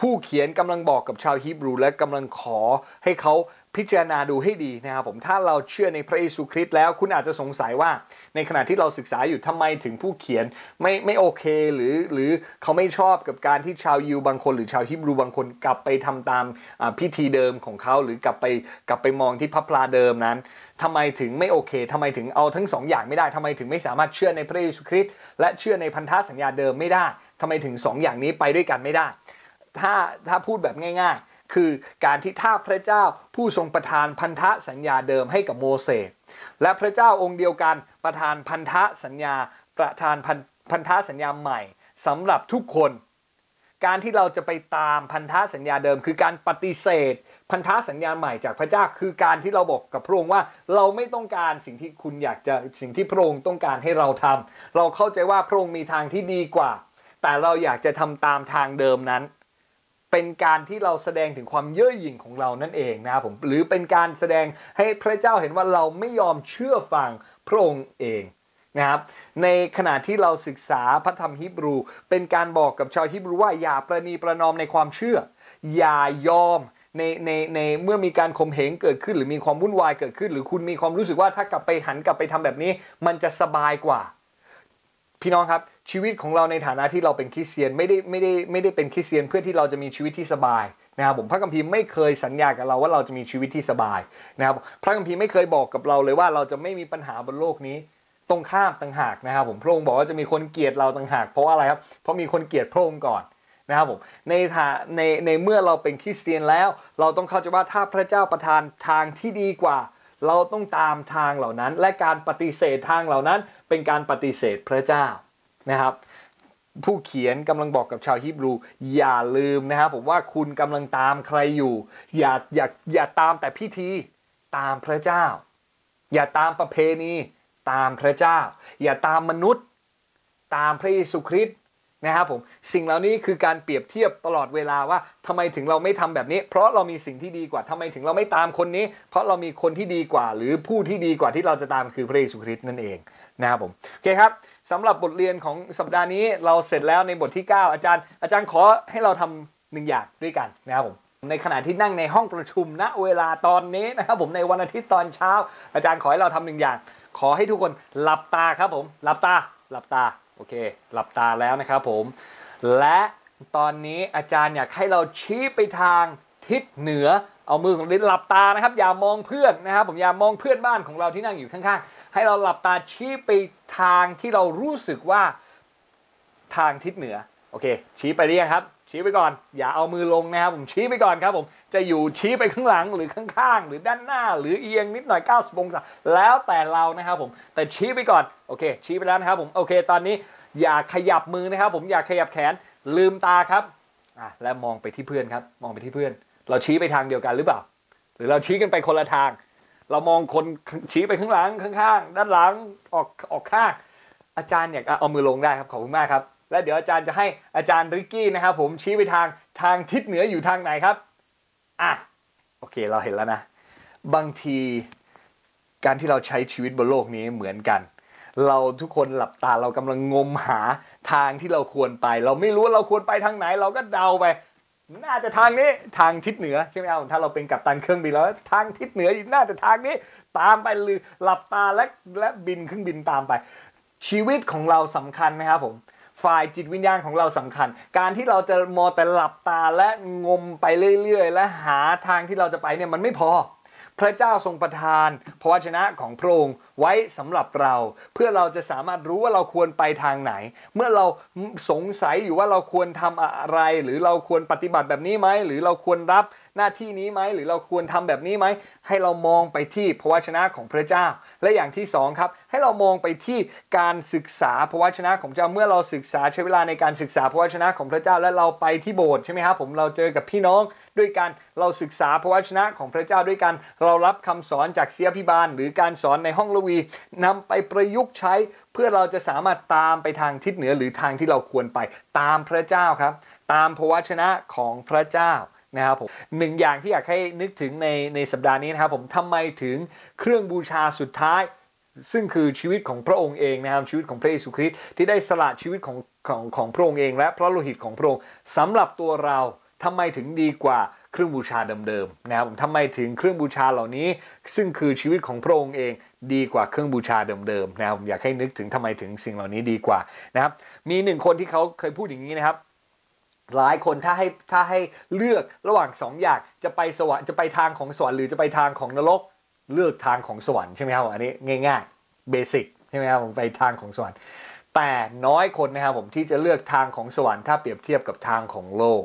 [SPEAKER 1] ผู้เขียนกำลังบอกกับชาวฮิบรูและกำลังขอให้เขาพิจารณาดูให้ดีนะครับผมถ้าเราเชื่อในพระเยซูคริสต์แล้วคุณอาจจะสงสัยว่าในขณะที่เราศึกษาอยู่ทำไมถึงผู้เขียนไม่ไม่โอเคหรือหรือเขาไม่ชอบกับการที่ชาวยิวบางคนหรือชาวฮิบรูบางคนกลับไปทำตามพิธีเดิมของเขาหรือกลับไปกลับไปมองที่พระพลาเดิมนั้น ทำไมถึงไม่โอเค ทำไมถึงเอาทั้งสองอย่างไม่ได้ทำไมถึงไม่สามารถเชื่อในพระเยซูคริสต์และเชื่อในพันธสัญญาเดิมไม่ได้ ทำไมถึงสองอย่างนี้ไปด้วยกันไม่ได้ ถ้าถ้าพูดแบบง่าย ๆคือการที่ท่าพระเจ้าผู้ทรงประทานพันธสัญญาเดิมให้กับโมเสสและพระเจ้าองค์เดียวกันประทานพันธสัญญา ประทานพันธสัญญาใหม่สำหรับทุกคน การที่เราจะไปตามพันธสัญญาเดิม คือการปฏิเสธ พันธสัญญาใหม่จากพระเจ้าคือการที่เราบอกกับพระองค์ว่าเราไม่ต้องการสิ่งที่คุณอยากจะสิ่งที่พระองค์ต้องการให้เราทำ เราเข้าใจว่าพระองค์มีทางที่ดีกว่า แต่เราอยากจะทำตามทางเดิมนั้นเป็นการที่เราแสดงถึงความเย่อหยิ่งของเรานั่นเองนะครับผมหรือเป็นการแสดงให้พระเจ้าเห็นว่าเราไม่ยอมเชื่อฟังพระองค์เอง นะครับ ในขณะที่เราศึกษาพระธรรมฮิบรู เป็นการบอกกับชาวฮิบรูว่าอย่าประนีประนอมในความเชื่อ อย่ายอมในในในเมื่อมีการข่มเหงเกิดขึ้น หรือมีความวุ่นวายเกิดขึ้น หรือคุณมีความรู้สึกว่าถ้ากลับไปหันกลับไปทำแบบนี้มันจะสบายกว่าพี่น้องครับชีวิตของเราในฐานะที่เราเป็นคริสเตียนไม่ได้ไม่ได้ไม่ได้เป็นคริสเตียนเพื่อที่เราจะมีชีวิตที่สบายนะครับผมพระคัมภีร์ไม่เคยสัญญากับเราว่าเราจะมีชีวิตที่สบายนะครับพระคัมภีร์ไม่เคยบอกกับเราเลยว่าเราจะไม่มีปัญหาบนโลกนี้ตรงข้ามต่างหากนะครับ ผมพระองค์บอกว่าจะมีคนเกลียดเราต่างหาก เพราะอะไรครับเพราะมีคนเกลียดพระองค์ก่อนนะครับผมในฐาในในเมื่อเราเป็นคริสเตียนแล้ว เราต้องเข้าใจว่าถ้าพระเจ้าประทานทางที่ดีกว่าเราต้องตามทางเหล่านั้นและการปฏิเสธทางเหล่านั้นเป็นการปฏิเสธพระเจ้านะครับ ผู้เขียนกำลังบอกกับชาวฮิบรูอย่าลืมนะครับผมว่าคุณกำลังตามใครอยู่ อย่าอย่าอย่าตามแต่พิธีตามพระเจ้า อย่าตามประเพณีตามพระเจ้า อย่าตามมนุษย์ตามพระเยซูคริสต์นะครับผม สิ่งเหล่านี้คือการเปรียบเทียบตลอดเวลาว่าทำไมถึงเราไม่ทำแบบนี้ เพราะเรามีสิ่งที่ดีกว่าทำไมถึงเราไม่ตามคนนี้ เพราะเรามีคนที่ดีกว่า หรือผู้ที่ดีกว่าที่เราจะตามคือพระเยซูคริสต์นั่นเอง นะครับผมโอเคครับสำหรับบทเรียนของสัปดาห์นี้เราเสร็จแล้วในบทที่ 9 อาจารย์ อาจารย์ขอให้เราทำหนึ่งอย่างด้วยกันนะครับผมในขณะที่นั่งในห้องประชุมณเวลาตอนนี้นะครับผมในวันอาทิตย์ตอนเช้า อาจารย์ขอให้เราทำหนึ่งอย่าง ขอให้ทุกคนหลับตาครับผมหลับตาหลับตาโอเค หลับตาแล้วนะครับผม และตอนนี้อาจารย์อยากให้เราชี้ไปทางทิศเหนือ เอามือของลินหลับตานะครับ อย่ามองเพื่อนนะครับ ผม อย่ามองเพื่อนบ้านของเราที่นั่งอยู่ข้างๆ ให้เราหลับตาชี้ไปทางที่เรารู้สึกว่าทางทิศเหนือ โอเค ชี้ไปเรียงครับชี้ไปก่อน อย่าเอามือลงนะครับผมชี้ไปก่อนครับผม จะอยู่ชี้ไปข้างหลังหรือข้างๆหรือด้านหน้าหรือเอียงนิดหน่อย9บองศาแล้วแต่เรานะครับผมแต่ชี้ไปก่อนโอเคชี้ไปแล้วนะครับผมโอเค ตอนนี้อย่าขยับมือนะครับ ผมอย่าขยับแขนลืมตาครับอ่ะและมองไปที่เพื่อนครับมองไปที่เพื่อน เราชี้ไปทางเดียวกันหรือเปล่า หรือเราชี้กันไปคนละทาง เรามองคนชี้ไปข้างหลังข้างๆด้านหลังออกออกข้าง อาจารย์เนี่ยเอามือลงได้ครับ ขอบคุณมากครับและเดี๋ยวอาจารย์จะให้อาจารย์ริกกี้นะครับ ผมชี้ไปทางทางทิศเหนืออยู่ทางไหนครับอ่ะโอเค เราเห็นแล้วนะ บางทีการที่เราใช้ชีวิตบนโลกนี้เหมือนกัน เราทุกคนหลับตาเรากำลังงมหาทางที่เราควรไป เราไม่รู้เราควรไปทางไหน เราก็เดาไปน่าจะทางนี้ทางทิศเหนือใช่ไหมเอาถ้าเราเป็นกัปตันเครื่องบิน แล้วทางทิศเหนือน่าจะทางนี้ ตามไปหรือหลับตาและและบินเครื่องบินตามไป ชีวิตของเราสำคัญนะครับผมฝ่ายจิตวิญญาณของเราสำคัญ การที่เราจะมอแต่หลับตาและงมไปเรื่อยๆและหาทางที่เราจะไปเนี่ยมันไม่พอพระเจ้าทรงประทานพระวจนะของพระองค์ไว้สำหรับเรา เพื่อเราจะสามารถรู้ว่าเราควรไปทางไหน เมื่อเราสงสัยอยู่ว่าเราควรทำอะไร หรือเราควรปฏิบัติแบบนี้ไหมหรือเราควรรับหน้าที่นี้ไหมหรือเราควรทำแบบนี้ไหม ให้เรามองไปที่พระวจนะของพระเจ้า และอย่างที่2ครับ ให้เรามองไปที่การศึกษาพระวจนะของเจ้าเมื่อเราศึกษาใช้เวลาในการศึกษาพระวจนะของพระเจ้าและเราไปที่โบสถ์ใช่ไหมครับผมเราเจอกับพี่น้องด้วยการเราศึกษาพระวจนะของพระเจ้า ด้วยกันเรารับคำสอนจากเสียพิบาล หรือการสอนในห้องลวี นำไปประยุกต์ใช้ เพื่อเราจะสามารถตามไปทางทิศเหนือหรือทางที่เราควรไปตามพระเจ้าครับ ตามพระวจนะของพระเจ้านะครับผมหนึ่งอย่างที่อยากให้นึกถึงในในสัปดาห์นี้นะครับ ผมทำไมถึงเครื่องบูชาสุดท้ายซึ่งคือชีวิตของพระองค์เองนะครับชีวิตของพระเยซูคริสต์ที่ได้สละชีวิตของของของพระองค์เองและพระโลหิตของพระองค์สำหรับตัวเราทำไมถึงดีกว่าเครื่องบูชาเดิมๆนะครับผมทำไมถึงเครื่องบูชาเหล่านี้ ซึ่งคือชีวิตของพระองค์เอง ดีกว่าเครื่องบูชาเดิมๆนะครับผมอยากให้นึกถึงทำไมถึงสิ่งเหล่านี้ดีกว่านะครับมีหนึ่งคนที่เขาเคยพูดอย่างนี้นะครับหลายคนถ้าให้ถ้าให้เลือกระหว่างสองอย่างจะไปสวรรค์จะไปทางของสวรรค์หรือจะไปทางของนรกเลือกทางของสวรรค์ใช่ไหมครับอันนี้ง่ายๆเบสิกใช่ไหมครับผมไปทางของสวรรค์แต่น้อยคนนะครับ ผมที่จะเลือกทางของสวรรค์ถ้าเปรียบเทียบกับทางของโลก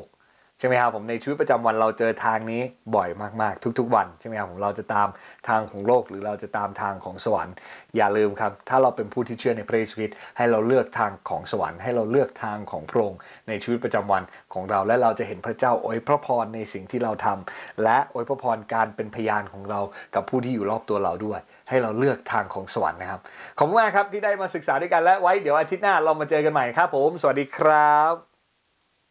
[SPEAKER 1] ใช่ไหมครับผมในชีวิตประจำวันเราเจอทางนี้บ่อยมากๆทุกๆ วันใช่ไหมครับผมเราจะตามทางของโลกหรือเราจะตามทางของสวรรค์อย่าลืมครับ ถ้าเราเป็นผู้ที่เชื่อในพระเยซูคริสต์ให้เราเลือกทางของสวรรค์ให้เราเลือกทางของพระองค์ในชีวิตประจำวันของเรา และเราจะเห็นพระเจ้าอวยพระพรในสิ่งที่เราทำ และอวยพระพรการเป็นพยานของเรากับผู้ที่อยู่รอบตัวเราด้วย ให้เราเลือกทางของสวรรค์นะครับขอบคุณมากครับที่ได้มาศึกษาด้วยกันและไว้เดี๋ยวอาทิตย์หน้าเรามาเจอกันใหม่ครับผม สวัสดีครับ